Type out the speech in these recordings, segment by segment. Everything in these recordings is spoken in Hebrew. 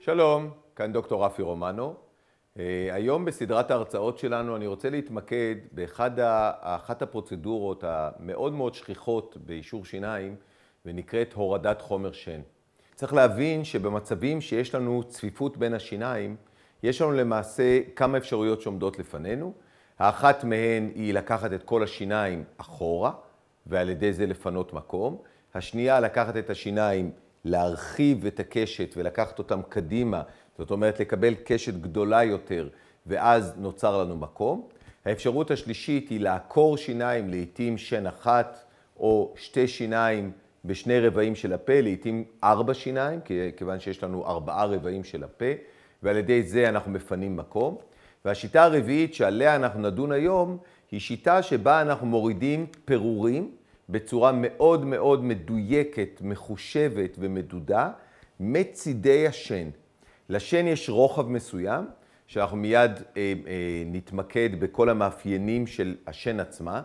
שלום, כאן דוקטור רפי רומנו. אה, היום בסדרת ההרצאות שלנו אני רוצה להתמקד באחת הפרוצדורות המאוד מאוד שכיחות באישור שיניים ונקראת הורדת חומר שן. צריך להבין שבמצבים שיש לנו צפיפות בין השיניים, יש לנו למעשה כמה אפשרויות שעומדות לפנינו. האחת מהן היא לקחת את כל השיניים אחורה, ועל ידי זה לפנות מקום. השנייה, לקחת את השיניים, להרחיב את הקשת ולקחת אותם קדימה, זאת אומרת לקבל קשת גדולה יותר, ואז נוצר לנו מקום. האפשרות השלישית היא לעקור שיניים, לעיתים שן אחת או שתי שיניים בשני רבעים של הפה, לעתים ארבע שיניים, כיוון שיש לנו ארבעה רבעים של הפה, ועל ידי זה אנחנו מפנים מקום. והשיטה הרביעית שעליה אנחנו נדון היום, היא שיטה שבה אנחנו מורידים פירורים בצורה מאוד מאוד מדויקת, מחושבת ומדודה, מצידי השן. לשן יש רוחב מסוים, שאנחנו מיד אה, אה, נתמקד בכל המאפיינים של השן עצמה,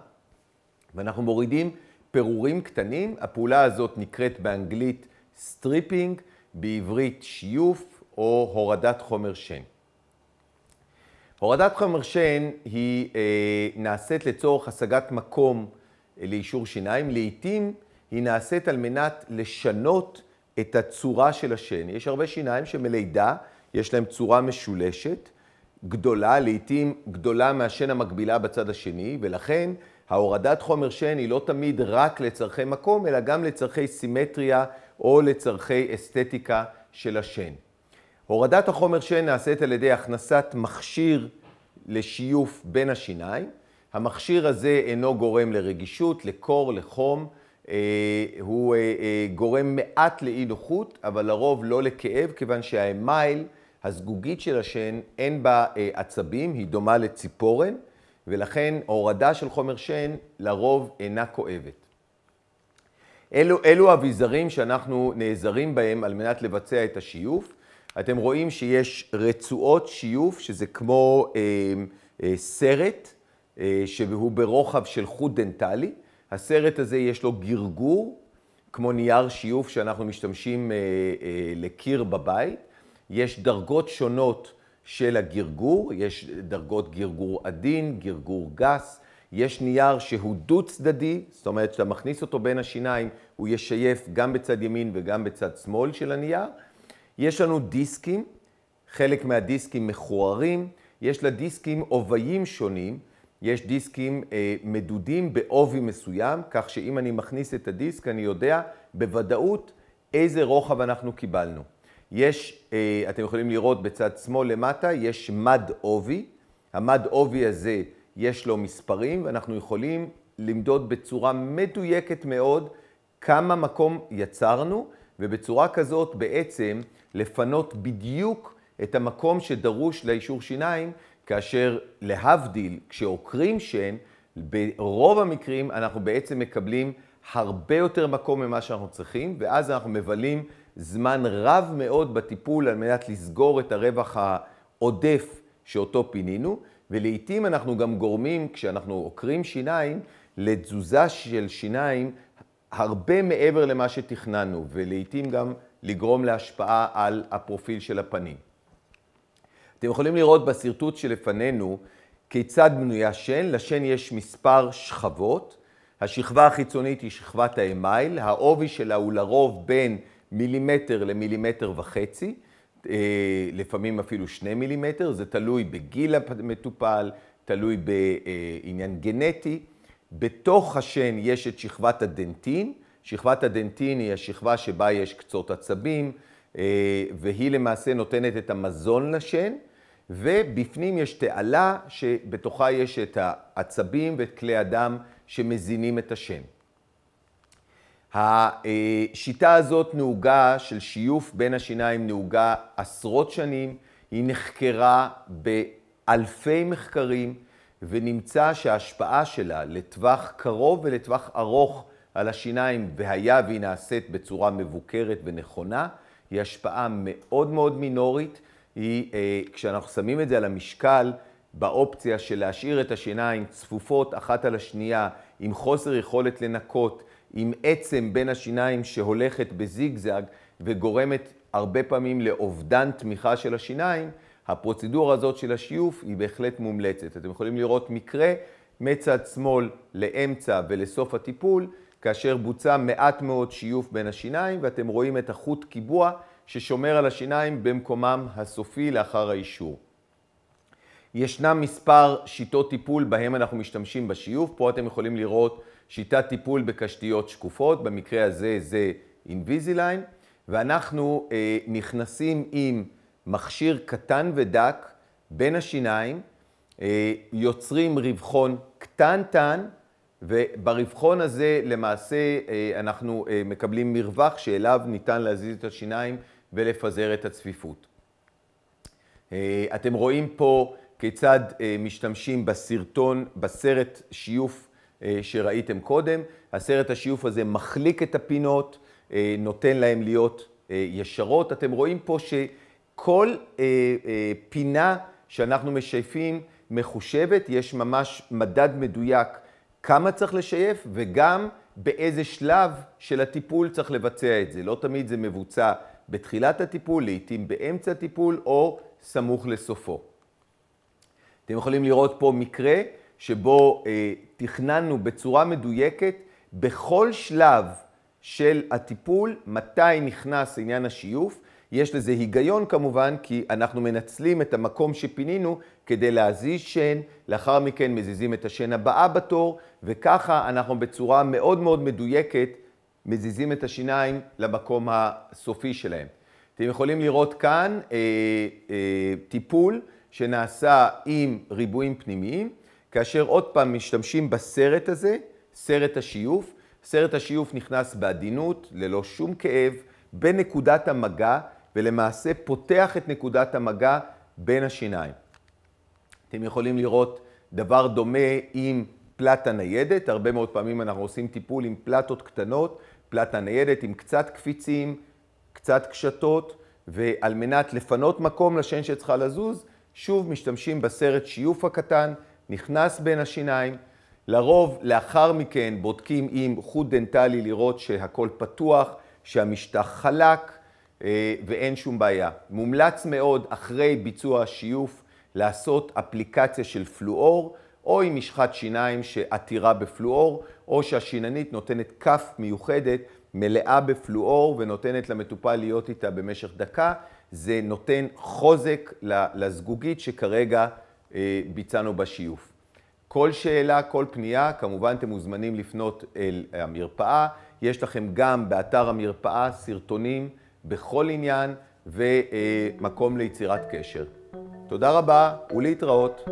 ואנחנו מורידים פירורים קטנים. הפעולה הזאת נקראת באנגלית סטריפינג, בעברית שיוף או הורדת חומר שן. הורדת חומר שן היא אה, נעשית לצורך השגת מקום לאישור שיניים. לעתים היא נעשית על מנת לשנות את הצורה של השן. יש הרבה שיניים שמלידה יש להם צורה משולשת, גדולה, לעתים גדולה מהשן המקבילה בצד השני, ולכן ההורדת חומר שן היא לא תמיד רק לצורכי מקום, אלא גם לצורכי סימטריה או לצורכי אסתטיקה של השן. הורדת החומר שן נעשית על ידי הכנסת מכשיר לשיוף בין השיניים. המכשיר הזה אינו גורם לרגישות, לקור, לחום. אה, הוא אה, אה, גורם מעט לאי נוחות, אבל לרוב לא לכאב, כיוון שהאמייל, הזגוגית של השן, אין בה אה, עצבים, היא דומה לציפורן. ולכן הורדה של חומר שן לרוב אינה כואבת. אלו, אלו אביזרים שאנחנו נעזרים בהם על מנת לבצע את השיוף. אתם רואים שיש רצועות שיוף, שזה כמו אה, אה, סרט, אה, שהוא ברוחב של חוט דנטלי. הסרט הזה יש לו גרגור, כמו נייר שיוף שאנחנו משתמשים אה, אה, לקיר בבית. יש דרגות שונות של הגרגור, יש דרגות גרגור עדין, גרגור גס, יש נייר שהוא דו-צדדי, זאת אומרת שאתה מכניס אותו בין השיניים, הוא ישייף גם בצד ימין וגם בצד שמאל של הנייר. יש לנו דיסקים, חלק מהדיסקים מכוערים, יש לדיסקים עובעים שונים, יש דיסקים אה, מדודים בעובי מסוים, כך שאם אני מכניס את הדיסק אני יודע בוודאות איזה רוחב אנחנו קיבלנו. יש, אה, אתם יכולים לראות בצד שמאל למטה, יש מד עובי. המד עובי הזה יש לו מספרים, ואנחנו יכולים למדוד בצורה מדויקת מאוד כמה מקום יצרנו, ובצורה כזאת בעצם לפנות בדיוק את המקום שדרוש לאישור שיניים, כאשר להבדיל, כשעוקרים שן, ברוב המקרים אנחנו בעצם מקבלים הרבה יותר מקום ממה שאנחנו צריכים, ואז אנחנו מבלים זמן רב מאוד בטיפול על מנת לסגור את הרווח העודף שאותו פינינו, ולעיתים אנחנו גם גורמים, כשאנחנו עוקרים שיניים, לתזוזה של שיניים הרבה מעבר למה שתכננו, ולעיתים גם לגרום להשפעה על הפרופיל של הפנים. אתם יכולים לראות בשרטוט שלפנינו כיצד בנויה שן. לשן יש מספר שכבות. השכבה החיצונית היא שכבת האמייל, העובי שלה הוא לרוב בין מילימטר למילימטר וחצי, אה, לפעמים אפילו שני מילימטר, זה תלוי בגיל המטופל, תלוי בעניין גנטי. בתוך השן יש את שכבת הדנטין, שכבת הדנטין היא השכבה שבה יש קצות עצבים, אה, והיא למעשה נותנת את המזון לשן, ובפנים יש תעלה שבתוכה יש את העצבים ואת כלי הדם שמזינים את השן. השיטה הזאת נהוגה, של שיוף בין השיניים, נהוגה עשרות שנים. היא נחקרה באלפי מחקרים, ונמצא שההשפעה שלה לטווח קרוב ולטווח ארוך על השיניים, והיה והיא נעשית בצורה מבוקרת ונכונה, היא השפעה מאוד מאוד מינורית. היא, אה, כשאנחנו שמים את זה על המשקל, באופציה של להשאיר את השיניים צפופות אחת על השנייה, עם חוסר יכולת לנקות, עם עצם בין השיניים שהולכת בזיגזג וגורמת הרבה פעמים לאובדן תמיכה של השיניים, הפרוצדורה הזאת של השיוף היא בהחלט מומלצת. אתם יכולים לראות מקרה מצד שמאל לאמצע ולסוף הטיפול, כאשר בוצע מעט מאוד שיוף בין השיניים, ואתם רואים את החוט קיבוע ששומר על השיניים במקומם הסופי לאחר האישור. ישנם מספר שיטות טיפול בהם אנחנו משתמשים בשיוף, פה אתם יכולים לראות שיטת טיפול בקשתיות שקופות, במקרה הזה זה אינביזיליין, ואנחנו אה, נכנסים עם מכשיר קטן ודק בין השיניים, אה, יוצרים רווחון קטנטן, וברווחון הזה למעשה אה, אנחנו אה, מקבלים מרווח שאליו ניתן להזיז את השיניים ולפזר את הצפיפות. אה, אתם רואים פה כיצד אה, משתמשים בסרטון, בסרט שיוף אה, שראיתם קודם. הסרט השיוף הזה מחליק את הפינות, אה, נותן להם להיות אה, ישרות. אתם רואים פה שכל פינה שאנחנו משייפים מחושבת, יש ממש מדד מדויק כמה צריך לשייף וגם באיזה שלב של הטיפול צריך לבצע את זה. לא תמיד זה מבוצע בתחילת הטיפול, לעתים באמצע הטיפול או סמוך לסופו. אתם יכולים לראות פה מקרה שבו אה, תכננו בצורה מדויקת בכל שלב של הטיפול, מתי נכנס עניין השיוף. יש לזה היגיון כמובן, כי אנחנו מנצלים את המקום שפינינו כדי להזיז שן, לאחר מכן מזיזים את השן הבאה בתור, וככה אנחנו בצורה מאוד מאוד מדויקת מזיזים את השיניים למקום הסופי שלהם. אתם יכולים לראות כאן אה, אה, טיפול שנעשה עם ריבועים פנימיים. כאשר עוד פעם משתמשים בסרט הזה, סרט השיוף. סרט השיוף נכנס בעדינות, ללא שום כאב, בנקודת המגע, ולמעשה פותח את נקודת המגע בין השיניים. אתם יכולים לראות דבר דומה עם פלטה ניידת, הרבה מאוד פעמים אנחנו עושים טיפול עם פלטות קטנות, פלטה ניידת עם קצת קפיצים, קצת קשתות, ועל מנת לפנות מקום לשן שצריכה לזוז, שוב משתמשים בסרט שיוף הקטן, נכנס בין השיניים, לרוב לאחר מכן בודקים עם חוט דנטלי לראות שהכל פתוח, שהמשטח חלק אה, ואין שום בעיה. מומלץ מאוד אחרי ביצוע השיוף לעשות אפליקציה של פלואור, או עם משחת שיניים שעתירה בפלואור, או שהשיננית נותנת כף מיוחדת מלאה בפלואור ונותנת למטופל להיות איתה במשך דקה. זה נותן חוזק לזגוגית שכרגע אה, ביצענו בשיוף כל שאלה, כל פנייה, כמובן אתם מוזמנים לפנות אל המרפאה. יש לכם גם באתר המרפאה סרטונים בכל עניין ומקום אה, ליצירת קשר. תודה רבה ולהתראות.